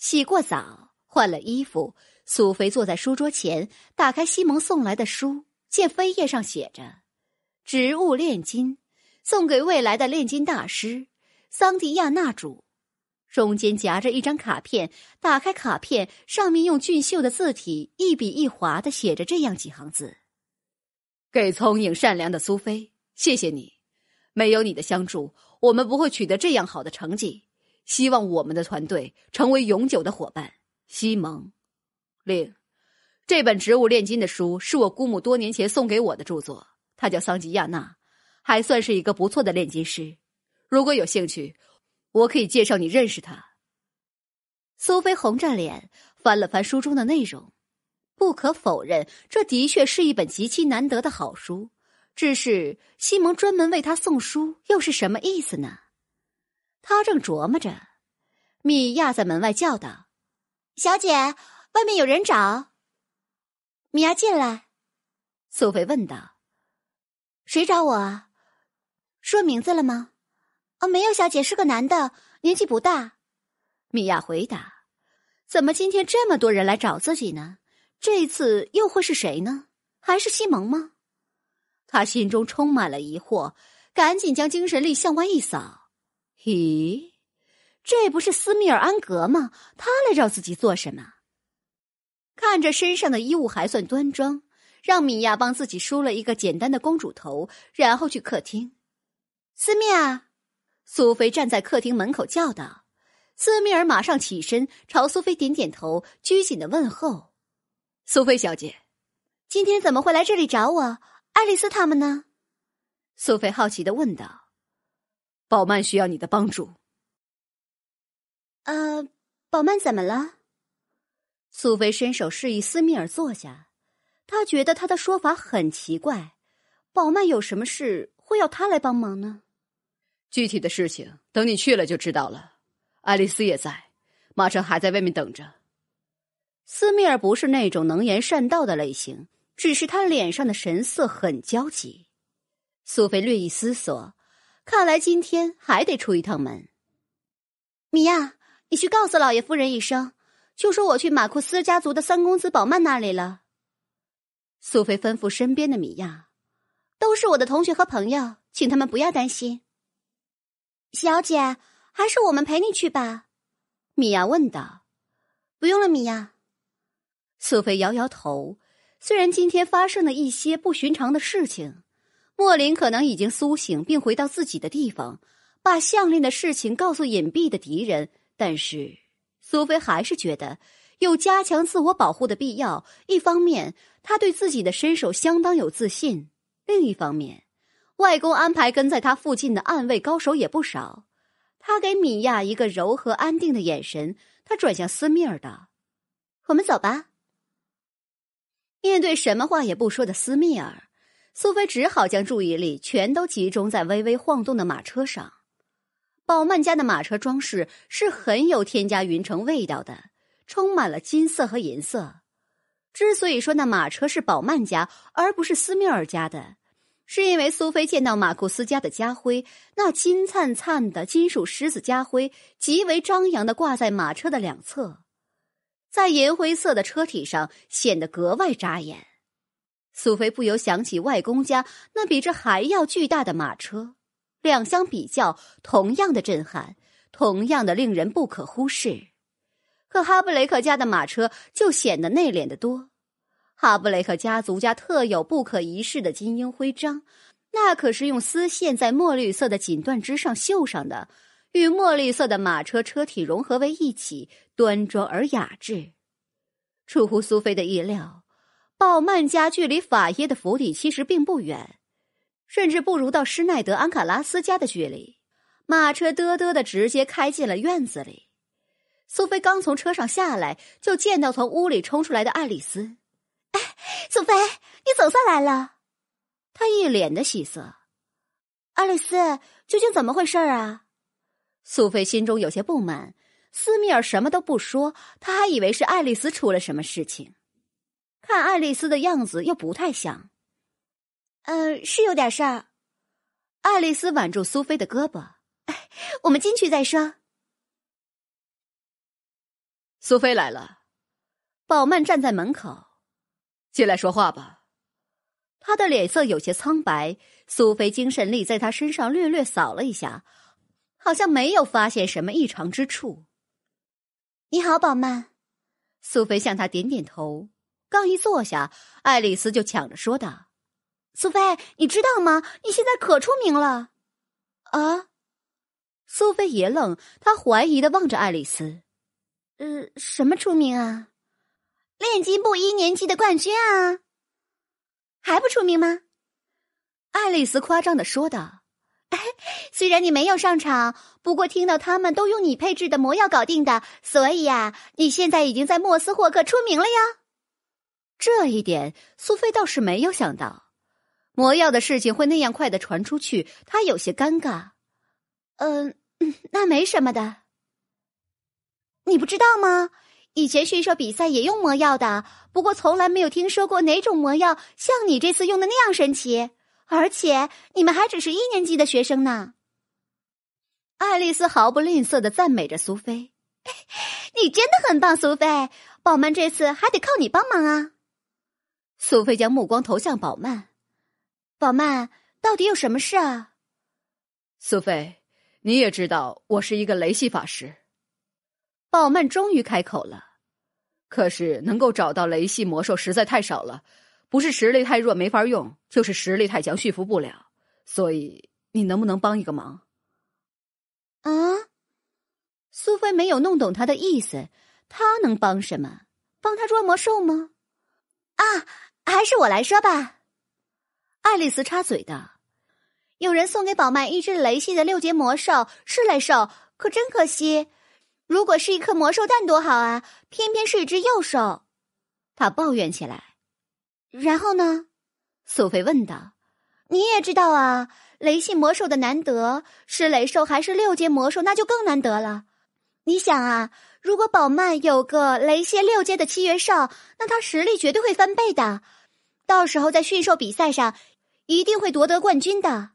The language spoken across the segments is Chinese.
洗过澡，换了衣服，苏菲坐在书桌前，打开西蒙送来的书，见扉页上写着“植物炼金，送给未来的炼金大师桑迪亚纳主”，中间夹着一张卡片。打开卡片，上面用俊秀的字体一笔一划的写着这样几行字：“给聪颖善良的苏菲，谢谢你，没有你的相助，我们不会取得这样好的成绩。”希望我们的团队成为永久的伙伴，西蒙。另，这本《植物炼金》的书是我姑母多年前送给我的著作，她叫桑吉亚娜，还算是一个不错的炼金师。如果有兴趣，我可以介绍你认识他。苏菲红着脸翻了翻书中的内容，不可否认，这的确是一本极其难得的好书。只是西蒙专门为他送书，又是什么意思呢？他正琢磨着，米娅在门外叫道：“小姐，外面有人找。”米娅进来，苏菲问道：“谁找我？说名字了吗？”“啊，没有，小姐是个男的，年纪不大。”米娅回答。“怎么今天这么多人来找自己呢？这次又会是谁呢？还是西蒙吗？”他心中充满了疑惑，赶紧将精神力向外一扫。咦，这不是斯密尔安格吗？他来找自己做什么？看着身上的衣物还算端庄，让米娅帮自己梳了一个简单的公主头，然后去客厅。斯密尔，苏菲站在客厅门口叫道：“斯密尔！”马上起身朝苏菲点点头，拘谨的问候：“苏菲小姐，今天怎么会来这里找我？爱丽丝他们呢？”苏菲好奇的问道。宝曼需要你的帮助。呃，宝曼怎么了？苏菲伸手示意斯密尔坐下，她觉得他的说法很奇怪。宝曼有什么事会要他来帮忙呢？具体的事情等你去了就知道了。爱丽丝也在，马车还在外面等着。斯密尔不是那种能言善道的类型，只是他脸上的神色很焦急。苏菲略一思索。看来今天还得出一趟门。米娅，你去告诉老爷夫人一声，就说我去马库斯家族的三公子宝曼那里了。苏菲吩咐身边的米娅：“都是我的同学和朋友，请他们不要担心。”小姐，还是我们陪你去吧。”米娅问道。“不用了，米娅。”苏菲摇摇头。虽然今天发生了一些不寻常的事情。莫林可能已经苏醒，并回到自己的地方，把项链的事情告诉隐蔽的敌人。但是苏菲还是觉得有加强自我保护的必要。一方面，他对自己的身手相当有自信；另一方面，外公安排跟在他附近的暗卫高手也不少。他给米娅一个柔和安定的眼神，他转向斯密尔道：“我们走吧。”面对什么话也不说的斯密尔。苏菲只好将注意力全都集中在微微晃动的马车上。宝曼家的马车装饰是很有添加云城味道的，充满了金色和银色。之所以说那马车是宝曼家而不是斯密尔家的，是因为苏菲见到马库斯家的家徽，那金灿灿的金属狮子家徽极为张扬的挂在马车的两侧，在银灰色的车体上显得格外扎眼。苏菲不由想起外公家那比这还要巨大的马车，两相比较，同样的震撼，同样的令人不可忽视。可哈布雷克家的马车就显得内敛的多。哈布雷克家族家特有不可一世的金鹰徽章，那可是用丝线在墨绿色的锦缎之上绣上的，与墨绿色的马车车体融合为一起，端庄而雅致，出乎苏菲的意料。鲍曼家距离法耶的府邸其实并不远，甚至不如到施耐德安卡拉斯家的距离。马车嘚嘚的直接开进了院子里。苏菲刚从车上下来，就见到从屋里冲出来的爱丽丝。“哎，苏菲，你总算来了！”她一脸的喜色。“爱丽丝，究竟怎么回事啊？”苏菲心中有些不满。斯密尔什么都不说，他还以为是爱丽丝出了什么事情。看爱丽丝的样子又不太像，嗯，是有点事儿。爱丽丝挽住苏菲的胳膊，我们进去再说。苏菲来了，宝曼站在门口，进来说话吧。他的脸色有些苍白。苏菲精神力在他身上略略扫了一下，好像没有发现什么异常之处。你好，宝曼。苏菲向他点点头。刚一坐下，爱丽丝就抢着说道：“苏菲，你知道吗？你现在可出名了啊！”苏菲也愣，她怀疑的望着爱丽丝，“呃，什么出名啊？炼金部一年级的冠军啊？还不出名吗？”爱丽丝夸张的说道：“ 虽然你没有上场，不过听到他们都用你配置的魔药搞定的，所以呀，你现在已经在莫斯霍克出名了呀。”这一点，苏菲倒是没有想到，魔药的事情会那样快的传出去，她有些尴尬。嗯，那没什么的。你不知道吗？以前驯兽比赛也用魔药的，不过从来没有听说过哪种魔药像你这次用的那样神奇。而且你们还只是一年级的学生呢。爱丽丝毫不吝啬的赞美着苏菲：“ 你真的很棒，苏菲，宝曼们这次还得靠你帮忙啊。”苏菲将目光投向宝曼，宝曼到底有什么事啊？苏菲，你也知道我是一个雷系法师。宝曼终于开口了，可是能够找到雷系魔兽实在太少了，不是实力太弱没法用，就是实力太强驯服不了。所以，你能不能帮一个忙？啊？苏菲没有弄懂他的意思，他能帮什么？帮他捉魔兽吗？啊？还是我来说吧。”爱丽丝插嘴道，“有人送给宝曼一只雷系的六阶魔兽，是雷兽，可真可惜。如果是一颗魔兽蛋，多好啊！偏偏是一只幼兽。”他抱怨起来。“然后呢？”苏菲问道。“你也知道啊，雷系魔兽的难得，是雷兽还是六阶魔兽，那就更难得了。你想啊，如果宝曼有个雷系六阶的七月兽，那他实力绝对会翻倍的。”到时候在驯兽比赛上，一定会夺得冠军的。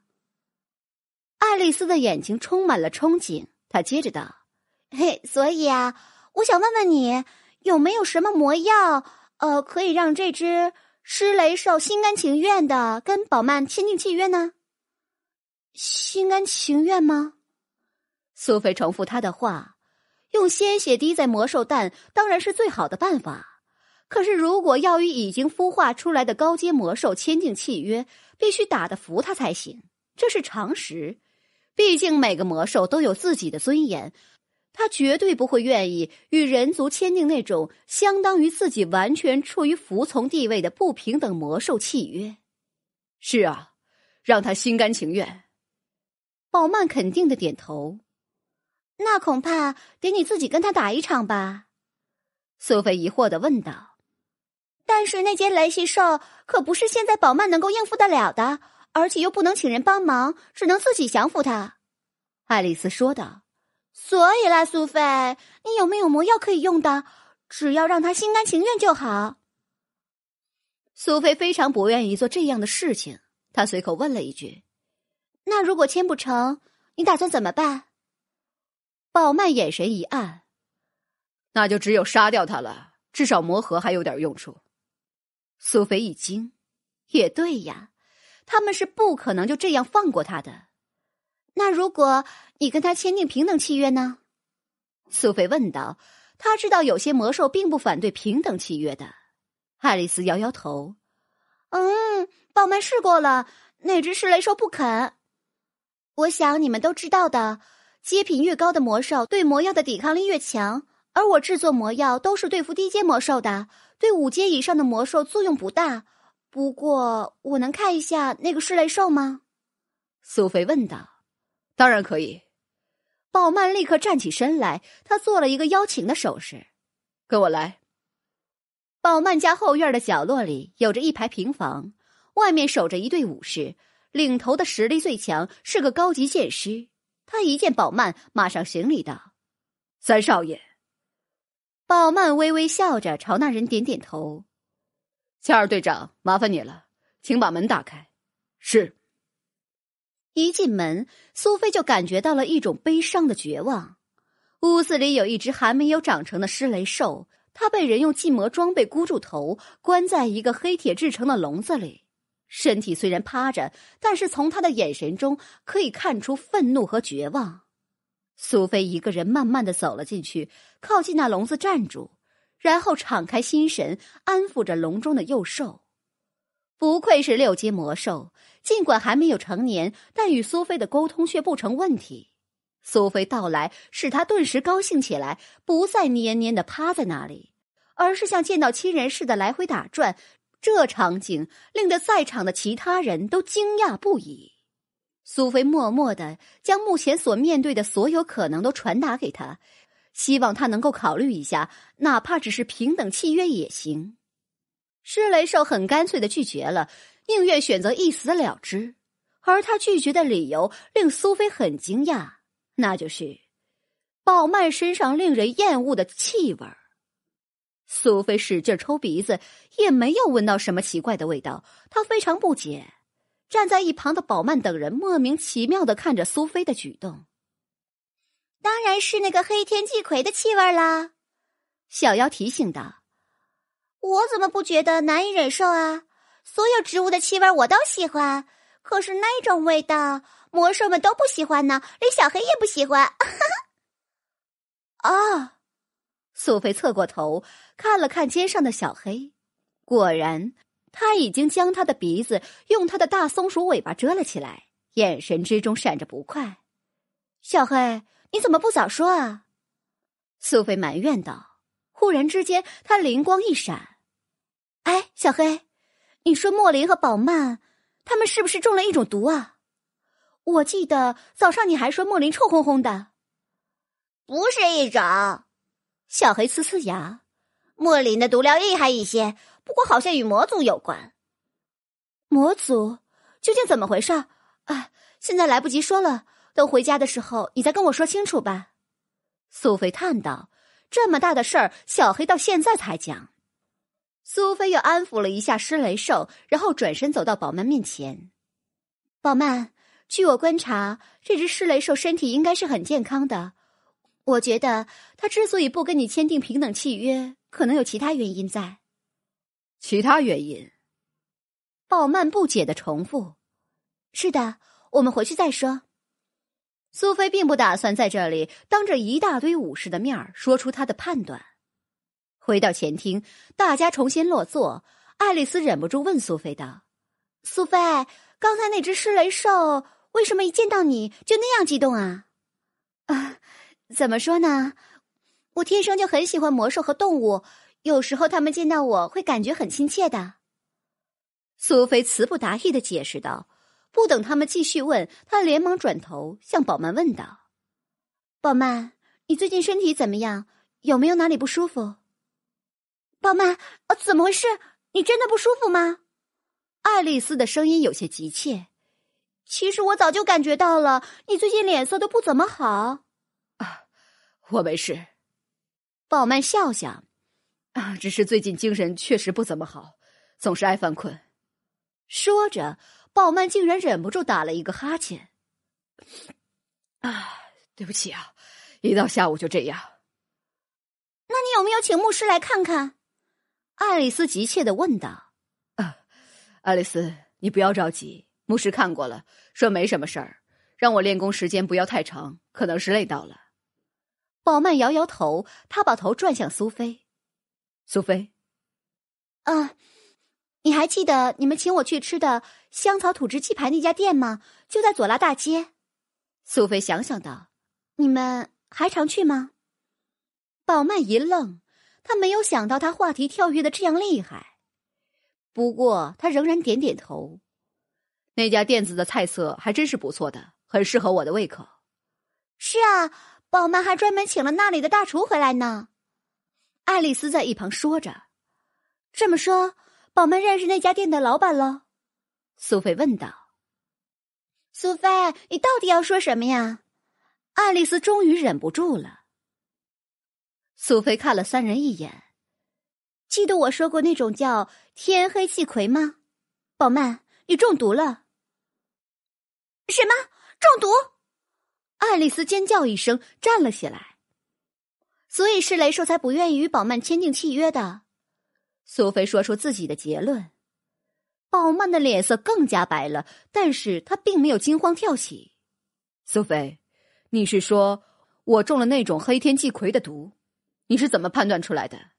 爱丽丝的眼睛充满了憧憬，她接着道：“嘿，所以啊，我想问问你，有没有什么魔药，呃，可以让这只施雷兽心甘情愿的跟宝曼签订契约呢？心甘情愿吗？”苏菲重复他的话：“用鲜血滴在魔兽蛋，当然是最好的办法。”可是，如果要与已经孵化出来的高阶魔兽签订契约，必须打得服他才行，这是常识。毕竟每个魔兽都有自己的尊严，他绝对不会愿意与人族签订那种相当于自己完全处于服从地位的不平等魔兽契约。是啊，让他心甘情愿。宝曼肯定的点头。那恐怕得你自己跟他打一场吧？苏菲疑惑的问道。但是那件雷系兽可不是现在宝曼能够应付得了的，而且又不能请人帮忙，只能自己降服它。爱丽丝说道：“所以啦，苏菲，你有没有魔药可以用的？只要让他心甘情愿就好。”苏菲非常不愿意做这样的事情，她随口问了一句：“那如果签不成，你打算怎么办？”宝曼眼神一暗：“那就只有杀掉他了，至少魔盒还有点用处。”苏菲一惊，也对呀，他们是不可能就这样放过他的。那如果你跟他签订平等契约呢？苏菲问道。他知道有些魔兽并不反对平等契约的。爱丽丝摇摇头，嗯，鲍曼试过了，那只噬雷兽不肯。我想你们都知道的，阶品越高的魔兽对魔药的抵抗力越强，而我制作魔药都是对付低阶魔兽的。对五阶以上的魔兽作用不大，不过我能看一下那个噬雷兽吗？苏菲问道。当然可以，宝曼立刻站起身来，他做了一个邀请的手势：“跟我来。”宝曼家后院的角落里有着一排平房，外面守着一队武士，领头的实力最强是个高级剑师，他一见宝曼，马上行礼道：“三少爷。”鲍曼微微笑着，朝那人点点头：“夏尔队长，麻烦你了，请把门打开。”是。一进门，苏菲就感觉到了一种悲伤的绝望。屋子里有一只还没有长成的施雷兽，它被人用禁魔装备箍住头，关在一个黑铁制成的笼子里。身体虽然趴着，但是从他的眼神中可以看出愤怒和绝望。苏菲一个人慢慢的走了进去，靠近那笼子站住，然后敞开心神安抚着笼中的幼兽。不愧是六阶魔兽，尽管还没有成年，但与苏菲的沟通却不成问题。苏菲到来，使他顿时高兴起来，不再蔫蔫的趴在那里，而是像见到亲人似的来回打转。这场景令得在场的其他人都惊讶不已。苏菲默默的将目前所面对的所有可能都传达给他，希望他能够考虑一下，哪怕只是平等契约也行。施雷兽很干脆的拒绝了，宁愿选择一死了之。而他拒绝的理由令苏菲很惊讶，那就是鲍曼身上令人厌恶的气味苏菲使劲抽鼻子，也没有闻到什么奇怪的味道，她非常不解。站在一旁的宝曼等人莫名其妙的看着苏菲的举动。当然是那个黑天巨葵的气味啦，小妖提醒道。我怎么不觉得难以忍受啊？所有植物的气味我都喜欢，可是那种味道，魔兽们都不喜欢呢，连小黑也不喜欢。啊！苏菲侧过头看了看肩上的小黑，果然。他已经将他的鼻子用他的大松鼠尾巴遮了起来，眼神之中闪着不快。小黑，你怎么不早说啊？苏菲埋怨道。忽然之间，他灵光一闪：“哎，小黑，你说莫林和宝曼他们是不是中了一种毒啊？我记得早上你还说莫林臭烘烘的。”不是一种，小黑呲呲牙。莫林的毒料厉害一些。不过，好像与魔族有关。魔族究竟怎么回事啊，现在来不及说了，等回家的时候你再跟我说清楚吧。苏菲叹道：“这么大的事儿，小黑到现在才讲。”苏菲又安抚了一下施雷兽，然后转身走到宝曼面前。宝曼，据我观察，这只施雷兽身体应该是很健康的。我觉得他之所以不跟你签订平等契约，可能有其他原因在。其他原因，鲍曼不解的重复：“是的，我们回去再说。”苏菲并不打算在这里当着一大堆武士的面儿说出她的判断。回到前厅，大家重新落座。爱丽丝忍不住问苏菲道：“苏菲，刚才那只施雷兽为什么一见到你就那样激动啊？”“啊，怎么说呢？我天生就很喜欢魔兽和动物。”有时候他们见到我会感觉很亲切的，苏菲词不达意的解释道。不等他们继续问，她连忙转头向宝曼问道：“宝曼，你最近身体怎么样？有没有哪里不舒服？”宝曼，啊，怎么回事？你真的不舒服吗？爱丽丝的声音有些急切。其实我早就感觉到了，你最近脸色都不怎么好。啊，我没事。宝曼笑笑。啊，只是最近精神确实不怎么好，总是爱犯困。说着，鲍曼竟然忍不住打了一个哈欠。啊，对不起啊，一到下午就这样。那你有没有请牧师来看看？爱丽丝急切的问道。啊，爱丽丝，你不要着急，牧师看过了，说没什么事儿，让我练功时间不要太长，可能是累到了。鲍曼摇摇头，他把头转向苏菲。苏菲，啊，你还记得你们请我去吃的香草土制鸡排那家店吗？就在左拉大街。苏菲想想道：“你们还常去吗？”宝曼一愣，他没有想到他话题跳跃的这样厉害。不过他仍然点点头：“那家店子的菜色还真是不错的，很适合我的胃口。”是啊，宝曼还专门请了那里的大厨回来呢。爱丽丝在一旁说着：“这么说，宝曼认识那家店的老板了？”苏菲问道。“苏菲，你到底要说什么呀？”爱丽丝终于忍不住了。苏菲看了三人一眼：“记得我说过那种叫‘天黑气葵”吗？宝曼，你中毒了！”“什么中毒？”爱丽丝尖叫一声，站了起来。所以，是雷兽才不愿意与宝曼签订契约的。苏菲说出自己的结论，宝曼的脸色更加白了，但是他并没有惊慌跳起。苏菲，你是说我中了那种黑天祭葵的毒？你是怎么判断出来的？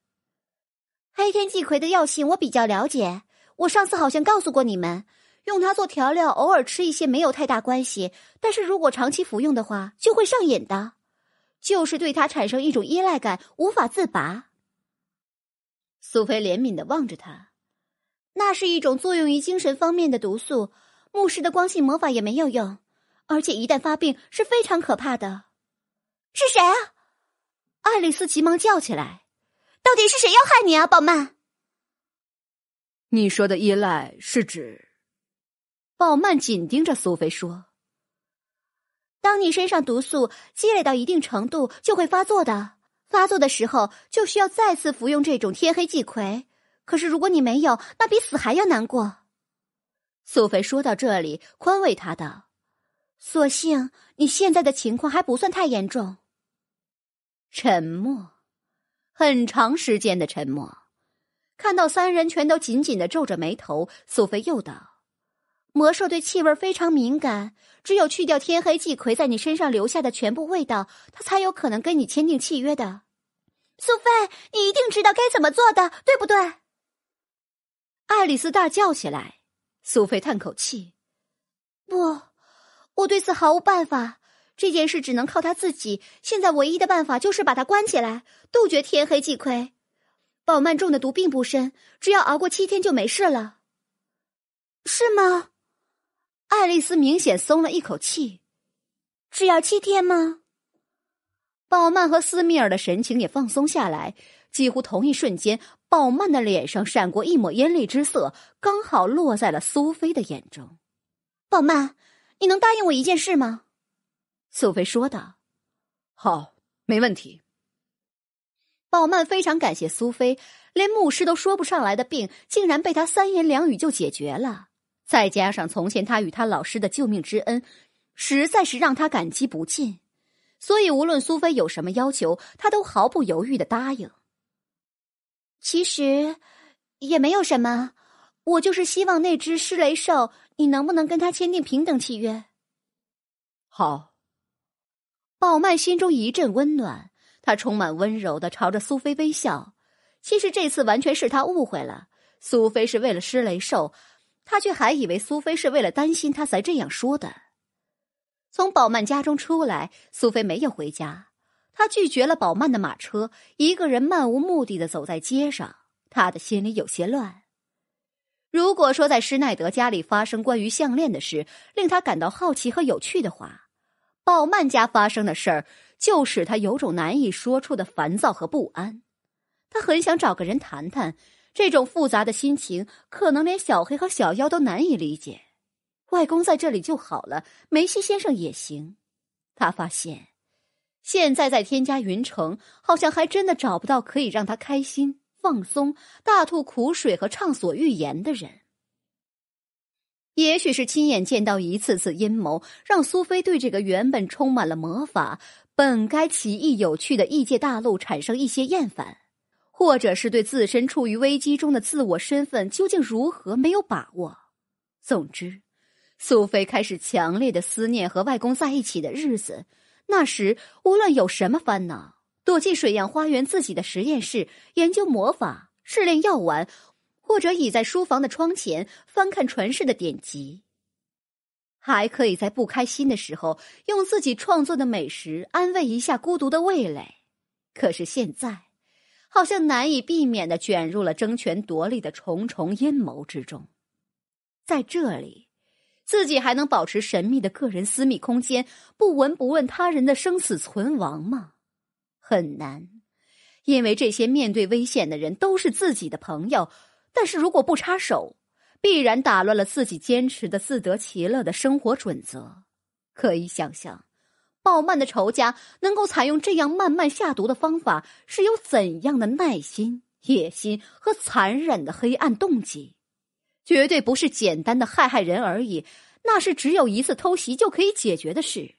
黑天祭葵的药性我比较了解，我上次好像告诉过你们，用它做调料，偶尔吃一些没有太大关系，但是如果长期服用的话，就会上瘾的。就是对他产生一种依赖感，无法自拔。苏菲怜悯的望着他，那是一种作用于精神方面的毒素，牧师的光系魔法也没有用，而且一旦发病是非常可怕的。是谁啊？爱丽丝急忙叫起来：“到底是谁要害你啊，鲍曼？”你说的依赖是指？鲍曼紧盯着苏菲说。当你身上毒素积累到一定程度，就会发作的。发作的时候，就需要再次服用这种天黑即葵。可是如果你没有，那比死还要难过。苏菲说到这里，宽慰他道：“所幸你现在的情况还不算太严重。”沉默，很长时间的沉默。看到三人全都紧紧的皱着眉头，苏菲又道。魔兽对气味非常敏感，只有去掉天黑祭葵在你身上留下的全部味道，它才有可能跟你签订契约的。苏菲，你一定知道该怎么做的，对不对？爱丽丝大叫起来。苏菲叹口气：“不，我对此毫无办法。这件事只能靠他自己。现在唯一的办法就是把他关起来，杜绝天黑祭葵。宝曼中的毒并不深，只要熬过七天就没事了，是吗？”爱丽丝明显松了一口气，只要七天吗？鲍曼和斯密尔的神情也放松下来，几乎同一瞬间，鲍曼的脸上闪过一抹阴厉之色，刚好落在了苏菲的眼中。鲍曼，你能答应我一件事吗？苏菲说道：“好，没问题。”鲍曼非常感谢苏菲，连牧师都说不上来的病，竟然被他三言两语就解决了。再加上从前他与他老师的救命之恩，实在是让他感激不尽，所以无论苏菲有什么要求，他都毫不犹豫的答应。其实也没有什么，我就是希望那只施雷兽，你能不能跟他签订平等契约？好。宝曼心中一阵温暖，他充满温柔的朝着苏菲微笑。其实这次完全是他误会了，苏菲是为了施雷兽。他却还以为苏菲是为了担心他才这样说的。从宝曼家中出来，苏菲没有回家，她拒绝了宝曼的马车，一个人漫无目的的走在街上。他的心里有些乱。如果说在施耐德家里发生关于项链的事令他感到好奇和有趣的话，宝曼家发生的事儿就使他有种难以说出的烦躁和不安。他很想找个人谈谈。这种复杂的心情，可能连小黑和小妖都难以理解。外公在这里就好了，梅西先生也行。他发现，现在在天家云城，好像还真的找不到可以让他开心、放松、大吐苦水和畅所欲言的人。也许是亲眼见到一次次阴谋，让苏菲对这个原本充满了魔法、本该奇异有趣的异界大陆产生一些厌烦。或者是对自身处于危机中的自我身份究竟如何没有把握。总之，苏菲开始强烈的思念和外公在一起的日子。那时，无论有什么烦恼，躲进水漾花园自己的实验室研究魔法、试炼药丸，或者倚在书房的窗前翻看传世的典籍，还可以在不开心的时候用自己创作的美食安慰一下孤独的味蕾。可是现在。好像难以避免的卷入了争权夺利的重重阴谋之中，在这里，自己还能保持神秘的个人私密空间，不闻不问他人的生死存亡吗？很难，因为这些面对危险的人都是自己的朋友，但是如果不插手，必然打乱了自己坚持的自得其乐的生活准则，可以想象。傲慢的仇家能够采用这样慢慢下毒的方法，是有怎样的耐心、野心和残忍的黑暗动机？绝对不是简单的害害人而已，那是只有一次偷袭就可以解决的事。